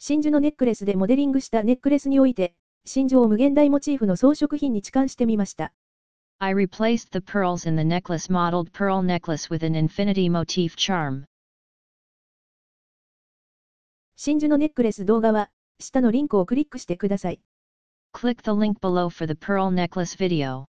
真珠のネックレスでモデリングしたネックレスにおいて、真珠を無限大モチーフの装飾品に置換してみました。I replaced the pearls in the necklace modeled pearl necklace with an infinity motif charm. 真珠のネックレス動画は、下のリンクをクリックしてください。Click the link below for the pearl necklace video.